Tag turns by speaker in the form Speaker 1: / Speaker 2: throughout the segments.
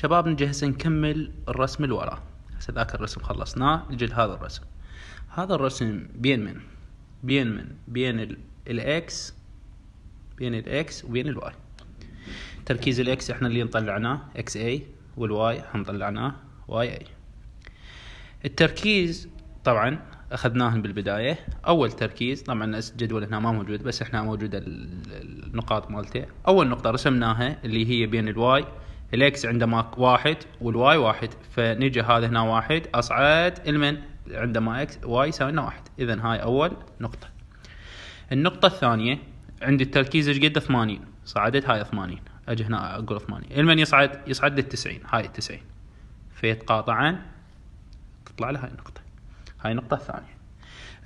Speaker 1: شباب نجهز نكمل الرسم اللي وراه هسه ذاك الرسم خلصناه نجي لهذا الرسم هذا الرسم بين من بين من بين الاكس بين الاكس وبين الواي تركيز الاكس احنا اللي نطلعناه اكس اي والواي حنطلعناه واي اي التركيز طبعا اخذناهن بالبدايه اول تركيز طبعا الجدول هنا ما موجود بس احنا موجوده النقاط مالته اول نقطه رسمناها اللي هي بين الواي الاكس عندما واحد والواي واحد فنجي هذا هنا واحد اصعد المن عندما اكس واي يساوي واحد اذا هاي اول نقطة النقطة الثانية عندي التركيز ايش قد 80 صعدت هاي 80 اجي هنا اقول 80 المن يصعد يصعد لل 90 هاي 90 فيتقاطعان تطلع له هاي النقطة هاي النقطة الثانية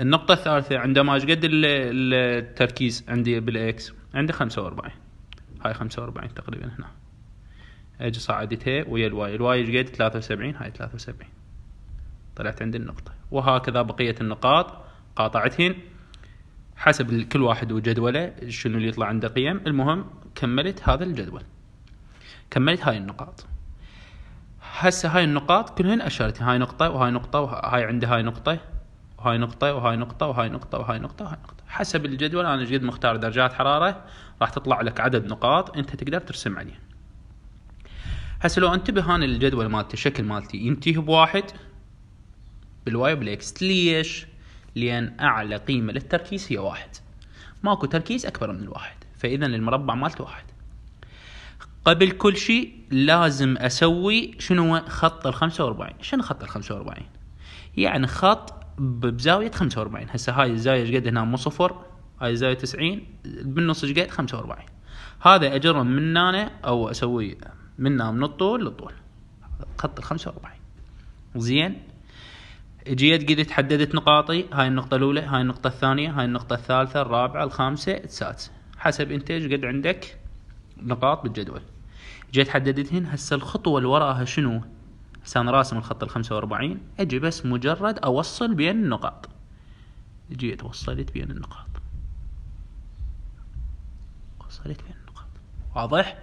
Speaker 1: النقطة الثالثة عندما ايش قد التركيز عندي بالاكس عندي 45 هاي 45 تقريبا هنا اجي صعدتها ويا الواي الواي ايش قد 73 هاي 73 طلعت عندي النقطة وهكذا بقية النقاط قاطعتهن حسب كل واحد وجدوله شنو اللي يطلع عنده قيم المهم كملت هذا الجدول كملت هاي النقاط هسه هاي النقاط كلهن اشرت هاي نقطة وهاي نقطة وهاي عندي هاي نقطة وهاي نقطة وهاي نقطة وهاي نقطة وهاي نقطة وهاي نقطة حسب الجدول انا ايش قد مختار درجات حرارة راح تطلع لك عدد نقاط انت تقدر ترسم عليها هسه لو انتبه انا الجدول مالتي الشكل مالتي ينتهي بواحد بالواي بالاكس ليش؟ لان اعلى قيمه للتركيز هي واحد ماكو تركيز اكبر من الواحد فاذا المربع مالته واحد قبل كل شيء لازم اسوي شنو خط ال 45 شنو خط ال 45 يعني خط بزاوية 45 هسه هاي الزاوية ايش قد هنا مو صفر هاي الزاوية 90 بالنص ايش قد 45 هذا اجرم من هنا او اسوي منها من الطول للطول خط ال 45 زين جيت قد حددت نقاطي هاي النقطة الأولى هاي النقطة الثانية هاي النقطة الثالثة الرابعة الخامسة السادسة حسب انت ايش قد عندك نقاط بالجدول جيت حددتهن هسه الخطوة اللي وراها شنو هسه أنا راسم الخط ال 45 أجي بس مجرد أوصل بين النقاط جيت وصلت بين النقاط وصلت بين النقاط واضح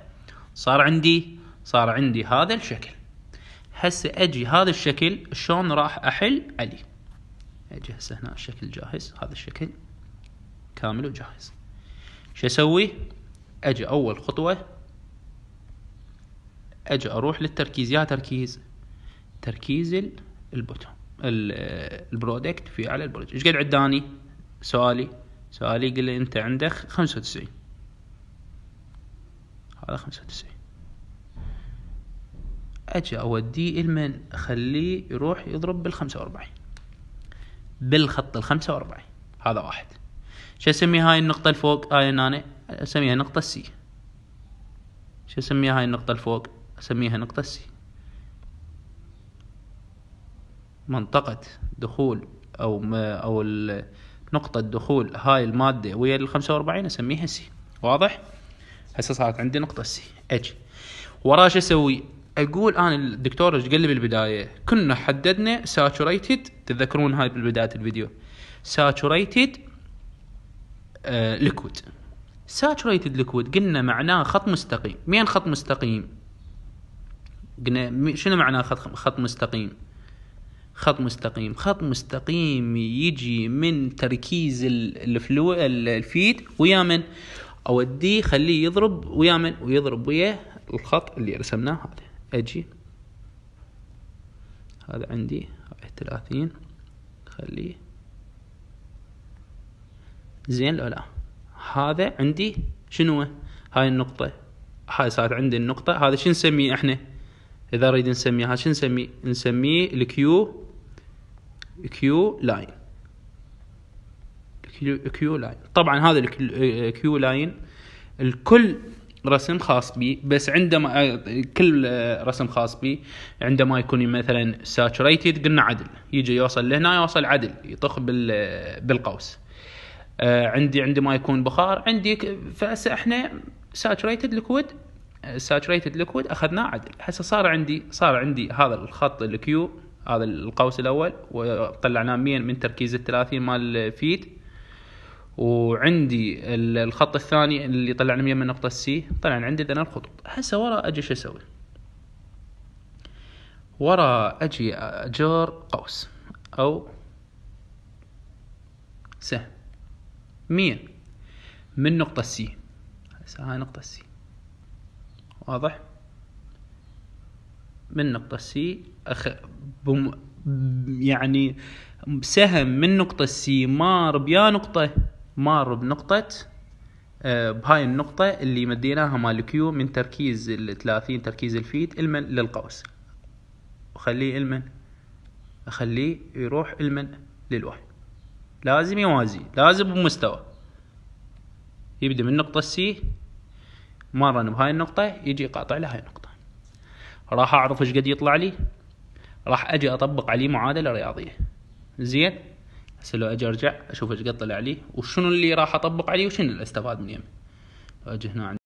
Speaker 1: صار عندي صار عندي هذا الشكل هسه اجي هذا الشكل شلون راح احل عليه اجي هسه هنا الشكل جاهز هذا الشكل كامل وجاهز شو اسوي اجي اول خطوه اجي اروح للتركيز يا تركيز تركيز البوتوم البرودكت في على البرج ايش قد عداني سؤالي سؤالي قل لي انت عندك 95 هذا 95 اجي اوديه المن اخليه يروح يضرب بالخمسة واربعين بالخط الخمسة واربعين هذا واحد شو اسمي هاي النقطة الفوق هاي انا اسميها نقطة سي شو اسمي هاي النقطة الفوق اسميها نقطة سي منطقة دخول او ما او نقطة دخول هاي المادة ويا ال 45 اسميها سي واضح؟ هسه صارت عندي نقطة سي اجي وراش شو اسوي؟ اقول انا الدكتور ايش قال لي بالبدايه كنا حددنا ساتوريتد تتذكرون هاي بالبدايه الفيديو ساتوريتد ليكويد ساتوريتد ليكويد قلنا معناه خط مستقيم مين خط مستقيم قلنا شنو معناه خط خط مستقيم خط مستقيم خط مستقيم يجي من تركيز الفلو الفيد ويا من اوديه خليه يضرب ويا من ويضرب ويا الخط اللي رسمناه هذا اجي هذا عندي ثلاثين خليه زين لو لا هذا عندي شنو هاي النقطة هاي صارت عندي النقطة هذا شو نسميه احنا اذا نريد نسميه هذا شو نسميه نسميه الكيو كيو لاين كيو لاين طبعا هذا الكيو لاين الكل رسم خاص بي بس عندما آه، كل آه، رسم خاص بي عندما يكون مثلا ساتوريتد قلنا عدل يجي يوصل لهنا يوصل عدل يطخ آه، بالقوس عندي عندما يكون بخار عندي فهسه احنا ساتوريتد ليكويد ساتوريتد ليكويد اخذناه عدل هسه صار عندي صار عندي هذا الخط الكيو هذا القوس الاول وطلعناه 100 من تركيز ال 30 مال فيت وعندي الخط الثاني اللي طلعنا من يمه نقطه سي طلع عندي ذنا الخطوط هسه ورا اجي شو اسوي ورا اجي اجر قوس او سهم مية من نقطة سي هسه هاي نقطة سي واضح من نقطة سي أخ... بم... يعني سهم من نقطة سي مار بيا نقطة مار بنقطة آه، بهاي النقطة اللي مديناها مال كيو من تركيز ال 30 تركيز الفيت المن للقوس وخليه المن اخليه يروح المن للواحد لازم يوازي لازم بمستوى يبدأ من نقطة سي مرن بهاي النقطة يجي قاطع لهاي النقطة راح أعرف إيش قد يطلع لي راح أجي أطبق عليه معادلة رياضية زين هسه لو اجي ارجع اشوف ايش قد طلع لي وشنو اللي راح اطبق عليه وشنو اللي استفاد من اجي هنا